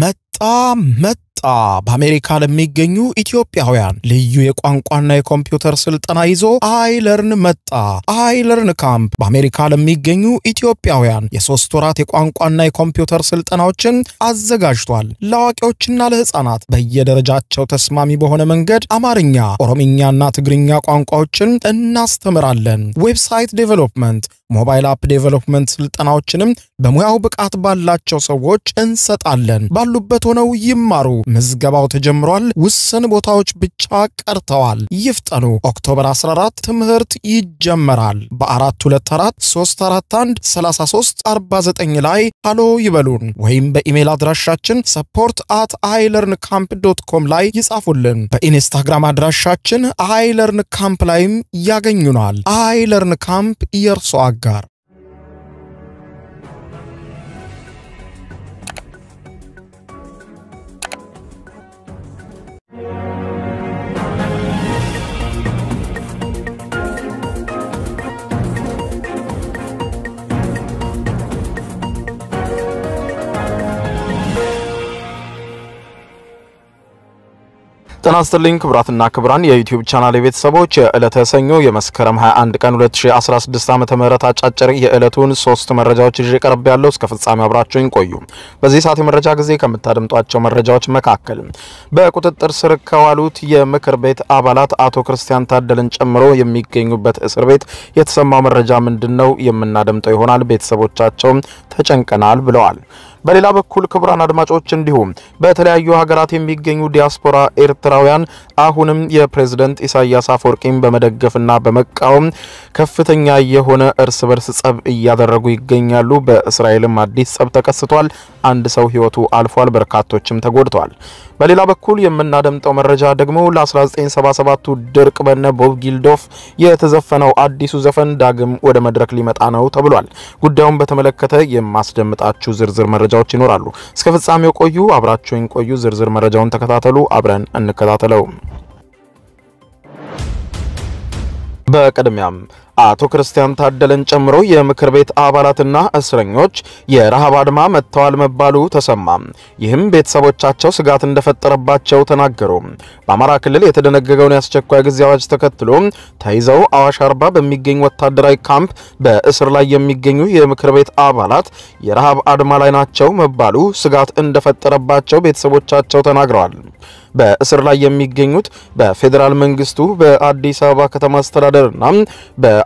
መጣ መጣ በአሜሪካ ለሚገኙ ኢትዮጵያውያን ልዩ የቋንቋና የኮምፒውተር ስልጠና ይዞ አይለርን መጣ። አይለርን ካምፕ በአሜሪካ ለሚገኙ ኢትዮጵያውያን የሶስት ወራት የቋንቋና የኮምፒውተር ስልጠናዎችን አዘጋጅቷል። ለአዋቂዎችና ለህፃናት በየደረጃቸው ተስማሚ በሆነ መንገድ አማርኛ፣ ኦሮምኛና ትግርኛ ቋንቋዎችን እናስተምራለን። ዌብሳይት ዴቨሎፕመንት ሞባይል አፕ ዴቨሎፕመንት ስልጠናዎችንም በሙያው ብቃት ባላቸው ሰዎች እንሰጣለን። ባሉበት ሆነው ይማሩ። ምዝገባው ተጀምሯል። ውስን ቦታዎች ብቻ ቀርተዋል። ይፍጠኑ። ኦክቶበር 14 ትምህርት ይጀመራል። በ424 341 33 ላይ ሃሎ ይበሉን ወይም በኢሜይል አድራሻችን ሰፖርት አት አይለርን ካምፕ ዶት ኮም ላይ ይጻፉልን። በኢንስታግራም አድራሻችን አይለርን ካምፕ ላይም ያገኙናል። አይለርን ካምፕ የእርሶ സർക്കാർ ጤና ይስጥልኝ ክቡራትና ክቡራን የዩቲዩብ ቻናል የቤተሰቦች የዕለተ ሰኞ የመስከረም 21 ቀን 2016 ዓመተ ምህረት አጫጭር የዕለቱን ሶስት መረጃዎች ይዤ ቀርብ ያለው እስከ ፍጻሜ አብራችሁኝ ቆዩ። በዚህ ሰዓት የመረጃ ጊዜ ከምታደምጧቸው መረጃዎች መካከል በቁጥጥር ስር ከዋሉት የምክር ቤት አባላት አቶ ክርስቲያን ታደለን ጨምሮ የሚገኙበት እስር ቤት የተሰማው መረጃ ምንድን ነው? የምናደምጠው ይሆናል። ቤተሰቦቻቸውም ተጨንቀናል ብለዋል። በሌላ በኩል ክቡራን አድማጮች እንዲሁም በተለያዩ ሀገራት የሚገኙ ዲያስፖራ ኤርትራውያን አሁንም የፕሬዝደንት ኢሳያስ አፈወርቂን በመደገፍና በመቃወም ከፍተኛ የሆነ እርስ በርስ ጸብ እያደረጉ ይገኛሉ። በእስራኤልም አዲስ ጸብ ተከስቷል። አንድ ሰው ህይወቱ አልፏል፣ በርካቶችም ተጎድተዋል። በሌላ በኩል የምናደምጠው መረጃ ደግሞ ለ1977ቱ ድርቅ በነ ቦብ ጊልዶፍ የተዘፈነው አዲሱ ዘፈን ዳግም ወደ መድረክ ሊመጣ ነው ተብሏል። ጉዳዩን በተመለከተ የማስደምጣችሁ ዝርዝር መረጃዎች ይኖራሉ። እስከ ፍጻሜው ቆዩ፣ አብራችሁኝ ቆዩ። ዝርዝር መረጃውን ተከታተሉ። አብረን እንከታተለው። በቅድሚያም አቶ ክርስቲያን ታደለን ጨምሮ የምክር ቤት አባላትና እስረኞች የረሃብ አድማ መጥተዋል መባሉ ተሰማ። ይህም ቤተሰቦቻቸው ስጋት እንደፈጠረባቸው ተናገሩ። በአማራ ክልል የተደነገገውን የአስቸኳይ ጊዜ አዋጅ ተከትሎ ተይዘው አዋሽ አርባ በሚገኝ ወታደራዊ ካምፕ በእስር ላይ የሚገኙ የምክር ቤት አባላት የረሃብ አድማ ላይ ናቸው መባሉ ስጋት እንደፈጠረባቸው ቤተሰቦቻቸው ተናግረዋል። በእስር ላይ የሚገኙት በፌዴራል መንግስቱ በአዲስ አበባ ከተማ አስተዳደርና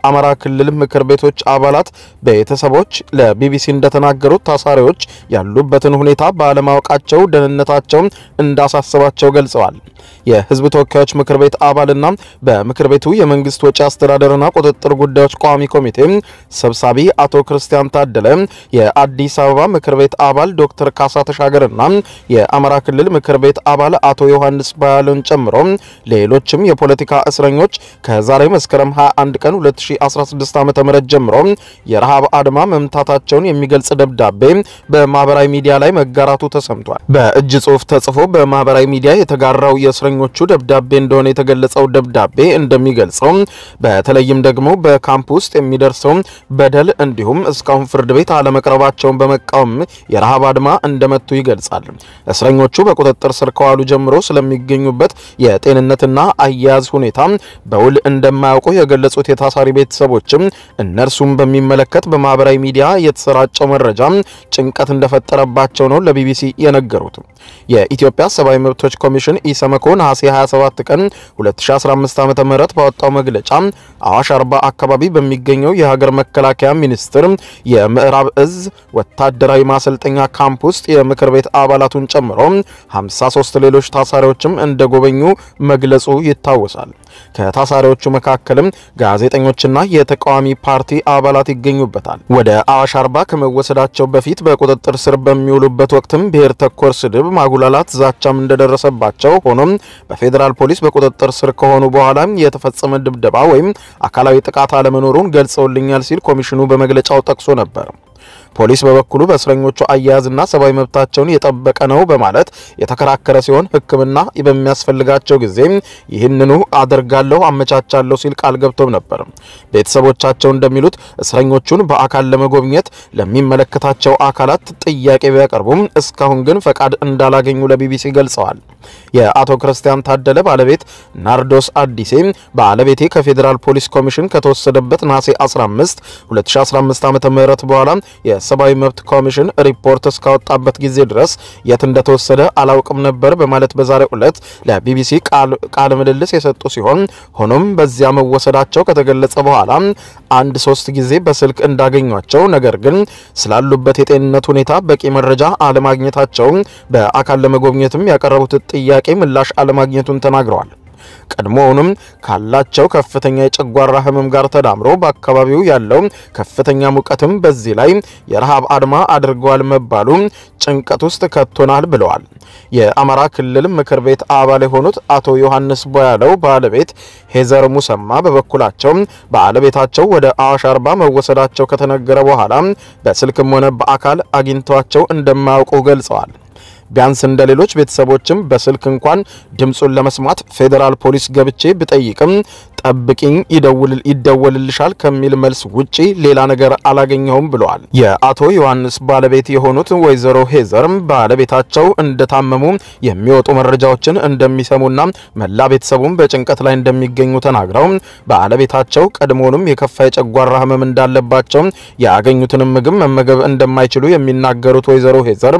የአማራ ክልል ምክር ቤቶች አባላት ቤተሰቦች ለቢቢሲ እንደተናገሩት ታሳሪዎች ያሉበትን ሁኔታ ባለማወቃቸው ደህንነታቸውን እንዳሳስባቸው ገልጸዋል። የህዝብ ተወካዮች ምክር ቤት አባልና በምክር ቤቱ የመንግስት ወጪ አስተዳደርና ቁጥጥር ጉዳዮች ቋሚ ኮሚቴ ሰብሳቢ አቶ ክርስቲያን ታደለ፣ የአዲስ አበባ ምክር ቤት አባል ዶክተር ካሳ ተሻገርና የአማራ ክልል ምክር ቤት አባል አቶ ዮሐንስ ባያለን ጨምሮ ሌሎችም የፖለቲካ እስረኞች ከዛሬ መስከረም 21 ቀን 2016 ዓ.ም ጀምሮ የረሃብ አድማ መምታታቸውን የሚገልጽ ደብዳቤ በማህበራዊ ሚዲያ ላይ መጋራቱ ተሰምቷል። በእጅ ጽሁፍ ተጽፎ በማህበራዊ ሚዲያ የተጋራው የእስረኞ ለሰራተኞቹ ደብዳቤ እንደሆነ የተገለጸው ደብዳቤ እንደሚገልጸው በተለይም ደግሞ በካምፕ ውስጥ የሚደርሰው በደል እንዲሁም እስካሁን ፍርድ ቤት አለመቅረባቸውን በመቃወም የረሃብ አድማ እንደመቱ ይገልጻል። እስረኞቹ በቁጥጥር ስር ከዋሉ ጀምሮ ስለሚገኙበት የጤንነትና አያያዝ ሁኔታ በውል እንደማያውቁ የገለጹት የታሳሪ ቤተሰቦችም እነርሱም በሚመለከት በማህበራዊ ሚዲያ የተሰራጨው መረጃ ጭንቀት እንደፈጠረባቸው ነው ለቢቢሲ የነገሩት። የኢትዮጵያ ሰብአዊ መብቶች ኮሚሽን ኢሰመኮን ነሐሴ 27 ቀን 2015 ዓ ም ባወጣው መግለጫ አዋሽ አርባ አካባቢ በሚገኘው የሀገር መከላከያ ሚኒስቴር የምዕራብ እዝ ወታደራዊ ማሰልጠኛ ካምፕ ውስጥ የምክር ቤት አባላቱን ጨምሮ 53 ሌሎች ታሳሪዎችም እንደጎበኙ መግለጹ ይታወሳል። ከታሳሪዎቹ መካከልም ጋዜጠኞችና የተቃዋሚ ፓርቲ አባላት ይገኙበታል። ወደ አዋሽ አርባ ከመወሰዳቸው በፊት በቁጥጥር ስር በሚውሉበት ወቅትም ብሔር ተኮር ስድብ፣ ማጉላላት፣ ዛቻም እንደደረሰባቸው ሆኖም በፌዴራል ፖሊስ በቁጥጥር ስር ከሆኑ በኋላ የተፈጸመ ድብደባ ወይም አካላዊ ጥቃት አለመኖሩን ገልጸውልኛል ሲል ኮሚሽኑ በመግለጫው ጠቅሶ ነበር። ፖሊስ በበኩሉ በእስረኞቹ አያያዝና ሰብአዊ መብታቸውን የጠበቀ ነው በማለት የተከራከረ ሲሆን ሕክምና በሚያስፈልጋቸው ጊዜ ይህንኑ አደርጋለሁ፣ አመቻቻለሁ ሲል ቃል ገብቶም ነበር። ቤተሰቦቻቸው እንደሚሉት እስረኞቹን በአካል ለመጎብኘት ለሚመለከታቸው አካላት ጥያቄ ቢያቀርቡም እስካሁን ግን ፈቃድ እንዳላገኙ ለቢቢሲ ገልጸዋል። የአቶ ክርስቲያን ታደለ ባለቤት ናርዶስ አዲሴ ባለቤቴ ከፌዴራል ፖሊስ ኮሚሽን ከተወሰደበት ነሐሴ 15 2015 ም በኋላ የሰብአዊ መብት ኮሚሽን ሪፖርት እስካወጣበት ጊዜ ድረስ የት እንደተወሰደ አላውቅም ነበር በማለት በዛሬው ዕለት ለቢቢሲ ቃለ ምልልስ የሰጡ ሲሆን ሆኖም በዚያ መወሰዳቸው ከተገለጸ በኋላ አንድ ሶስት ጊዜ በስልክ እንዳገኟቸው ነገር ግን ስላሉበት የጤንነት ሁኔታ በቂ መረጃ አለማግኘታቸው በአካል ለመጎብኘትም ያቀረቡት ጥያቄ ምላሽ አለማግኘቱን ተናግረዋል። ቀድሞውንም ካላቸው ከፍተኛ የጨጓራ ህመም ጋር ተዳምሮ በአካባቢው ያለው ከፍተኛ ሙቀትም በዚህ ላይ የረሃብ አድማ አድርገዋል መባሉ ጭንቀት ውስጥ ከቶናል ብለዋል። የአማራ ክልል ምክር ቤት አባል የሆኑት አቶ ዮሐንስ ቦያለው ባለቤት ሄዘር ሙሰማ በበኩላቸው ባለቤታቸው ወደ አዋሽ አርባ መወሰዳቸው ከተነገረ በኋላ በስልክም ሆነ በአካል አግኝተዋቸው እንደማያውቁ ገልጸዋል። ቢያንስ እንደ ሌሎች ቤተሰቦችም በስልክ እንኳን ድምፁን ለመስማት ፌዴራል ፖሊስ ገብቼ ብጠይቅም ጠብቂኝ ይደወልልሻል ከሚል መልስ ውጪ ሌላ ነገር አላገኘሁም ብለዋል። የአቶ ዮሐንስ ባለቤት የሆኑት ወይዘሮ ሄዘርም ባለቤታቸው እንደታመሙ የሚወጡ መረጃዎችን እንደሚሰሙና መላ ቤተሰቡም በጭንቀት ላይ እንደሚገኙ ተናግረው ባለቤታቸው ቀድሞውንም የከፋ የጨጓራ ህመም እንዳለባቸው ያገኙትንም ምግብ መመገብ እንደማይችሉ የሚናገሩት ወይዘሮ ሄዘር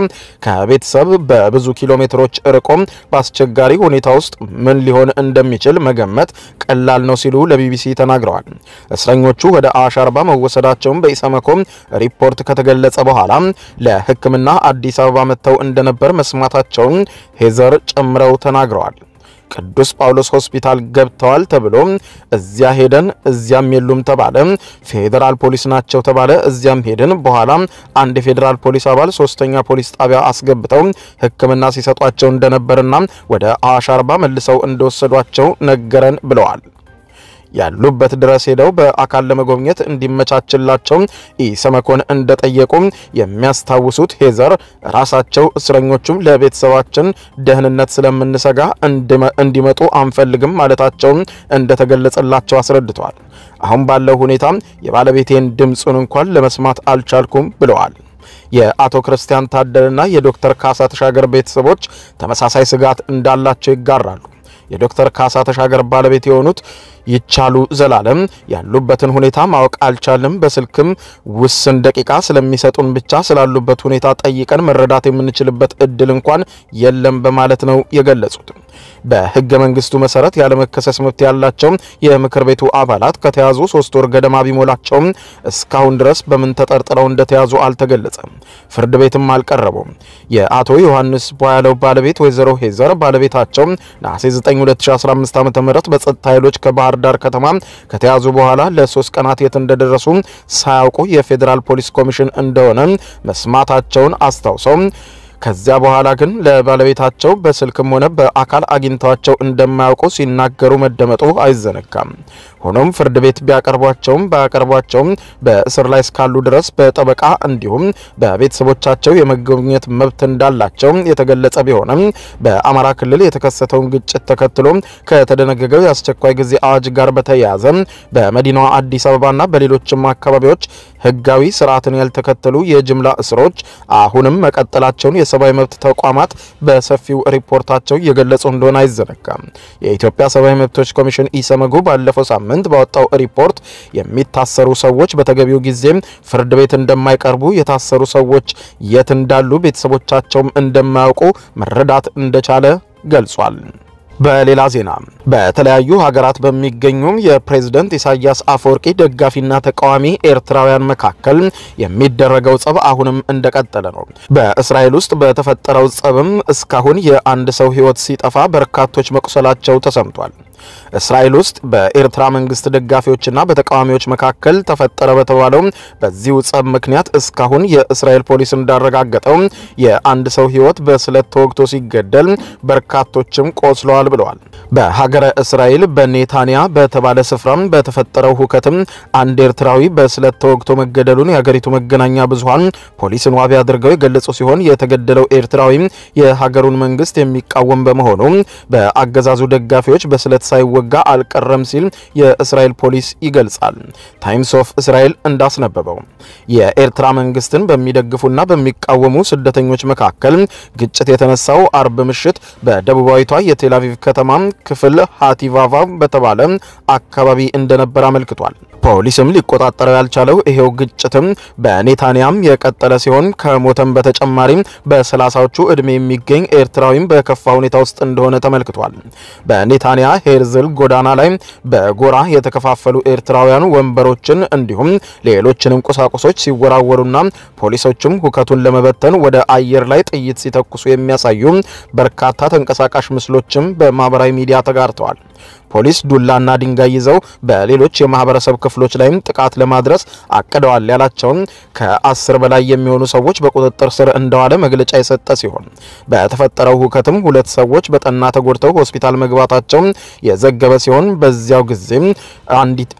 ከቤተሰብ በብዙ ኪሎ ሜትሮች ርቆም በአስቸጋሪ ሁኔታ ውስጥ ምን ሊሆን እንደሚችል መገመት ቀላል ነው ነው ሲሉ ለቢቢሲ ተናግረዋል። እስረኞቹ ወደ አዋሽ አርባ መወሰዳቸውን በኢሰመኮም ሪፖርት ከተገለጸ በኋላ ለሕክምና አዲስ አበባ መጥተው እንደነበር መስማታቸውን ሄዘር ጨምረው ተናግረዋል። ቅዱስ ጳውሎስ ሆስፒታል ገብተዋል ተብሎ እዚያ ሄደን እዚያም የሉም ተባለ። ፌዴራል ፖሊስ ናቸው ተባለ። እዚያም ሄድን። በኋላ አንድ የፌዴራል ፖሊስ አባል ሶስተኛ ፖሊስ ጣቢያ አስገብተው ሕክምና ሲሰጧቸው እንደነበርና ወደ አዋሽ አርባ መልሰው እንደወሰዷቸው ነገረን ብለዋል። ያሉበት ድረስ ሄደው በአካል ለመጎብኘት እንዲመቻችላቸው ኢሰመኮን እንደጠየቁ የሚያስታውሱት ሄዘር ራሳቸው እስረኞቹም ለቤተሰባችን ደህንነት ስለምንሰጋ እንዲመጡ አንፈልግም ማለታቸውም እንደተገለጸላቸው አስረድተዋል። አሁን ባለው ሁኔታ የባለቤቴን ድምፁን እንኳን ለመስማት አልቻልኩም ብለዋል። የአቶ ክርስቲያን ታደልና የዶክተር ካሳ ተሻገር ቤተሰቦች ተመሳሳይ ስጋት እንዳላቸው ይጋራሉ። የዶክተር ካሳ ተሻገር ባለቤት የሆኑት ይቻሉ ዘላለም ያሉበትን ሁኔታ ማወቅ አልቻልም። በስልክም ውስን ደቂቃ ስለሚሰጡን ብቻ ስላሉበት ሁኔታ ጠይቀን መረዳት የምንችልበት እድል እንኳን የለም በማለት ነው የገለጹት። በህገ መንግስቱ መሰረት ያለመከሰስ መብት ያላቸው የምክር ቤቱ አባላት ከተያዙ ሶስት ወር ገደማ ቢሞላቸውም እስካሁን ድረስ በምን ተጠርጥረው እንደተያዙ አልተገለጸም። ፍርድ ቤትም አልቀረቡም። የአቶ ዮሐንስ ቧያለው ባለቤት ወይዘሮ ሄዘር ባለቤታቸው ነሐሴ 9 2015 ዓ.ም በጸጥታ ኃይሎች ከባህር ዳር ከተማ ከተያዙ በኋላ ለሶስት ቀናት የት እንደደረሱ ሳያውቁ የፌዴራል ፖሊስ ኮሚሽን እንደሆነ መስማታቸውን አስታውሰው ከዚያ በኋላ ግን ለባለቤታቸው በስልክም ሆነ በአካል አግኝተዋቸው እንደማያውቁ ሲናገሩ መደመጡ አይዘነጋም። ሆኖም ፍርድ ቤት ቢያቀርቧቸውም ባያቀርቧቸውም በእስር ላይ እስካሉ ድረስ በጠበቃ እንዲሁም በቤተሰቦቻቸው የመገኘት መብት እንዳላቸው የተገለጸ ቢሆንም በአማራ ክልል የተከሰተውን ግጭት ተከትሎ ከተደነገገው የአስቸኳይ ጊዜ አዋጅ ጋር በተያያዘ በመዲናዋ አዲስ አበባና በሌሎችም አካባቢዎች ሕጋዊ ስርዓትን ያልተከተሉ የጅምላ እስሮች አሁንም መቀጠላቸውን ሰብአዊ መብት ተቋማት በሰፊው ሪፖርታቸው የገለጹ እንደሆነ አይዘነጋም። የኢትዮጵያ ሰብአዊ መብቶች ኮሚሽን ኢሰመጉ ባለፈው ሳምንት ባወጣው ሪፖርት የሚታሰሩ ሰዎች በተገቢው ጊዜም ፍርድ ቤት እንደማይቀርቡ፣ የታሰሩ ሰዎች የት እንዳሉ ቤተሰቦቻቸውም እንደማያውቁ መረዳት እንደቻለ ገልጿል። በሌላ ዜና በተለያዩ ሀገራት በሚገኙ የፕሬዝደንት ኢሳያስ አፈወርቂ ደጋፊና ተቃዋሚ ኤርትራውያን መካከል የሚደረገው ጸብ አሁንም እንደቀጠለ ነው። በእስራኤል ውስጥ በተፈጠረው ጸብም እስካሁን የአንድ ሰው ሕይወት ሲጠፋ በርካቶች መቁሰላቸው ተሰምቷል። እስራኤል ውስጥ በኤርትራ መንግስት ደጋፊዎችና በተቃዋሚዎች መካከል ተፈጠረ በተባለው በዚሁ ጸብ ምክንያት እስካሁን የእስራኤል ፖሊስ እንዳረጋገጠው የአንድ ሰው ህይወት በስለት ተወግቶ ሲገደል በርካቶችም ቆስለዋል ብለዋል። በሀገረ እስራኤል በኔታንያ በተባለ ስፍራ በተፈጠረው ሁከትም አንድ ኤርትራዊ በስለት ተወግቶ መገደሉን የሀገሪቱ መገናኛ ብዙሀን ፖሊስን ዋቢ አድርገው የገለጹ ሲሆን የተገደለው ኤርትራዊ የሀገሩን መንግስት የሚቃወም በመሆኑ በአገዛዙ ደጋፊዎች በስለት ሳይወጋ አልቀረም ሲል የእስራኤል ፖሊስ ይገልጻል። ታይምስ ኦፍ እስራኤል እንዳስነበበው የኤርትራ መንግስትን በሚደግፉና በሚቃወሙ ስደተኞች መካከል ግጭት የተነሳው አርብ ምሽት በደቡባዊቷ የቴል ከተማ ክፍል ሃቲቫቫ በተባለ አካባቢ እንደነበር አመልክቷል። ፖሊስም ሊቆጣጠረው ያልቻለው ይሄው ግጭትም በኔታንያም የቀጠለ ሲሆን ከሞተም በተጨማሪም በሰላሳዎቹ እድሜ የሚገኝ ኤርትራዊም በከፋ ሁኔታ ውስጥ እንደሆነ ተመልክቷል። በኔታንያ ሄርዝል ጎዳና ላይ በጎራ የተከፋፈሉ ኤርትራውያኑ ወንበሮችን እንዲሁም ሌሎችንም ቁሳቁሶች ሲወራወሩና ፖሊሶችም ሁከቱን ለመበተን ወደ አየር ላይ ጥይት ሲተኩሱ የሚያሳዩ በርካታ ተንቀሳቃሽ ምስሎችም በማህበራዊ ሚዲያ ተጋርተዋል። ፖሊስ ዱላና ድንጋይ ይዘው በሌሎች የማህበረሰብ ክፍሎች ላይም ጥቃት ለማድረስ አቅደዋል ያላቸውን ከአስር በላይ የሚሆኑ ሰዎች በቁጥጥር ስር እንደዋለ መግለጫ የሰጠ ሲሆን በተፈጠረው ሁከትም ሁለት ሰዎች በጠና ተጎድተው ሆስፒታል መግባታቸው የዘገበ ሲሆን በዚያው ጊዜም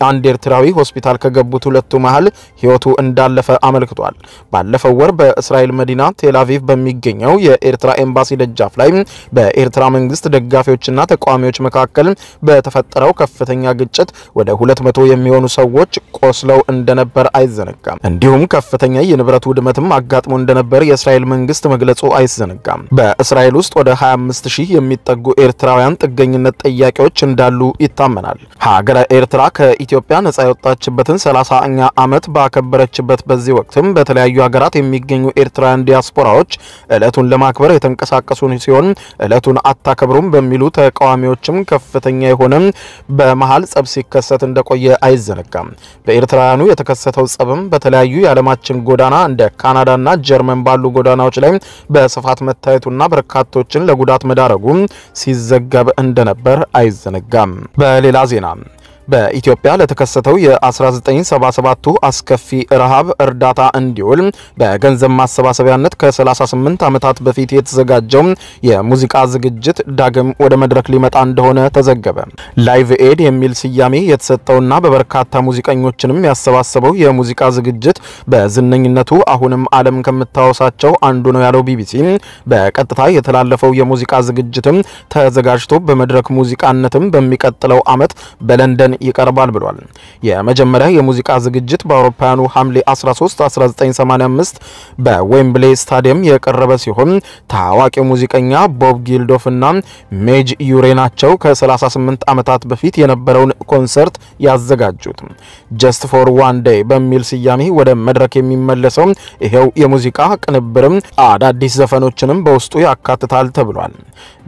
አንድ ኤርትራዊ ሆስፒታል ከገቡት ሁለቱ መሀል ህይወቱ እንዳለፈ አመልክቷል። ባለፈው ወር በእስራኤል መዲና ቴላቪቭ በሚገኘው የኤርትራ ኤምባሲ ደጃፍ ላይ በኤርትራ መንግስት ደጋፊዎችና ተቃዋሚዎች መካከል በ በተፈጠረው ከፍተኛ ግጭት ወደ 200 መቶ የሚሆኑ ሰዎች ቆስለው እንደነበር አይዘነጋም። እንዲሁም ከፍተኛ የንብረት ውድመትም አጋጥሞ እንደነበር የእስራኤል መንግስት መግለጹ አይዘነጋም። በእስራኤል ውስጥ ወደ 25 ሺህ የሚጠጉ ኤርትራውያን ጥገኝነት ጥያቄዎች እንዳሉ ይታመናል። ሀገረ ኤርትራ ከኢትዮጵያ ነጻ የወጣችበትን 30ኛ ዓመት ባከበረችበት በዚህ ወቅትም በተለያዩ ሀገራት የሚገኙ ኤርትራውያን ዲያስፖራዎች እለቱን ለማክበር የተንቀሳቀሱ ሲሆን እለቱን አታከብሩም በሚሉ ተቃዋሚዎችም ከፍተኛ የሆነ ቢሆንም በመሀል ጸብ ሲከሰት እንደቆየ አይዘነጋም። በኤርትራውያኑ የተከሰተው ጸብም በተለያዩ የዓለማችን ጎዳና እንደ ካናዳና ጀርመን ባሉ ጎዳናዎች ላይ በስፋት መታየቱና በርካቶችን ለጉዳት መዳረጉ ሲዘገብ እንደነበር አይዘነጋም። በሌላ ዜና በኢትዮጵያ ለተከሰተው የ1977ቱ አስከፊ ረሃብ እርዳታ እንዲውል በገንዘብ ማሰባሰቢያነት ከ38 ዓመታት በፊት የተዘጋጀው የሙዚቃ ዝግጅት ዳግም ወደ መድረክ ሊመጣ እንደሆነ ተዘገበ። ላይቭ ኤድ የሚል ስያሜ የተሰጠውና በበርካታ ሙዚቀኞችንም ያሰባሰበው የሙዚቃ ዝግጅት በዝነኝነቱ አሁንም ዓለም ከምታወሳቸው አንዱ ነው ያለው ቢቢሲ በቀጥታ የተላለፈው የሙዚቃ ዝግጅትም ተዘጋጅቶ በመድረክ ሙዚቃነትም በሚቀጥለው ዓመት በለንደን ይቀርባል ብሏል። የመጀመሪያ የሙዚቃ ዝግጅት በአውሮፓውያኑ ሐምሌ 13 1985 በዌምብሌ ስታዲየም የቀረበ ሲሆን ታዋቂ ሙዚቀኛ ቦብ ጊልዶፍ እና ሜጅ ዩሬ ናቸው ከ38 ዓመታት በፊት የነበረውን ኮንሰርት ያዘጋጁት። ጀስት ፎር ዋን ዴይ በሚል ስያሜ ወደ መድረክ የሚመለሰው ይሄው የሙዚቃ ቅንብርም አዳዲስ ዘፈኖችንም በውስጡ ያካትታል ተብሏል።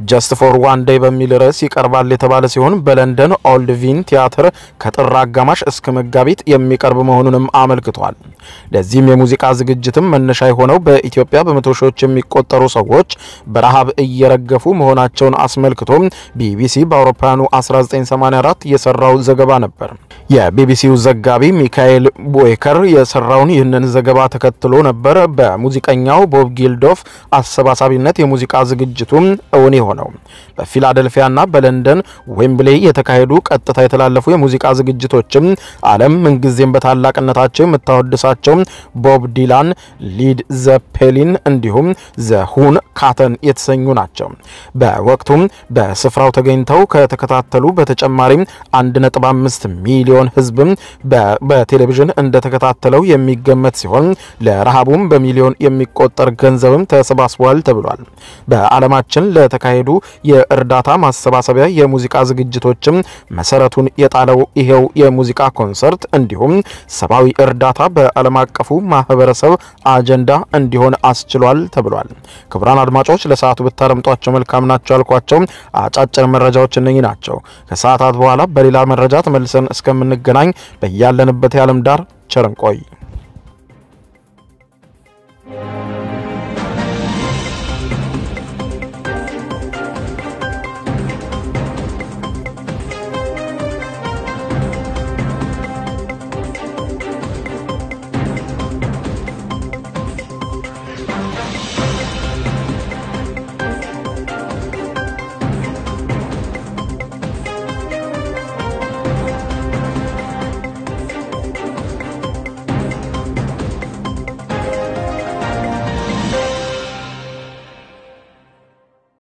ጀስት ፎር ዋን ዴይ በሚል ርዕስ ይቀርባል የተባለ ሲሆን በለንደን ኦልድ ቪን ቲያትር ቲያትር ከጥር አጋማሽ እስከ መጋቢት የሚቀርብ መሆኑንም አመልክቷል። ለዚህም የሙዚቃ ዝግጅትም መነሻ የሆነው በኢትዮጵያ በመቶ ሺዎች የሚቆጠሩ ሰዎች በረሃብ እየረገፉ መሆናቸውን አስመልክቶ ቢቢሲ በአውሮፓውያኑ 1984 የሰራው ዘገባ ነበር። የቢቢሲው ዘጋቢ ሚካኤል ቦይከር የሰራውን ይህንን ዘገባ ተከትሎ ነበር በሙዚቀኛው ቦብ ጊልዶፍ አሰባሳቢነት የሙዚቃ ዝግጅቱ እውን የሆነው። በፊላደልፊያና በለንደን ዌምብሌይ የተካሄዱ ቀጥታ የተላለፉ የሙዚቃ ዝግጅቶችም ዓለም ምንጊዜም በታላቅነታቸው የምታወድሳቸው ቦብ ዲላን፣ ሊድ ዘፔሊን እንዲሁም ዘሁን ካተን የተሰኙ ናቸው። በወቅቱም በስፍራው ተገኝተው ከተከታተሉ በተጨማሪም 1.5 ሚሊዮን ህዝብም በቴሌቪዥን እንደተከታተለው የሚገመት ሲሆን ለረሃቡም በሚሊዮን የሚቆጠር ገንዘብም ተሰባስቧል ተብሏል። በዓለማችን ለተካሄዱ የእርዳታ ማሰባሰቢያ የሙዚቃ ዝግጅቶችም መሰረቱን የጣ የተጣለው ይሄው የሙዚቃ ኮንሰርት እንዲሁም ሰብአዊ እርዳታ በዓለም አቀፉ ማህበረሰብ አጀንዳ እንዲሆን አስችሏል ተብሏል። ክቡራን አድማጮች ለሰዓቱ ብታረምጧቸው መልካም ናቸው ያልኳቸው አጫጭር መረጃዎች እነኚህ ናቸው። ከሰዓታት በኋላ በሌላ መረጃ ተመልሰን እስከምንገናኝ በያለንበት የዓለም ዳር ቸርንቆይ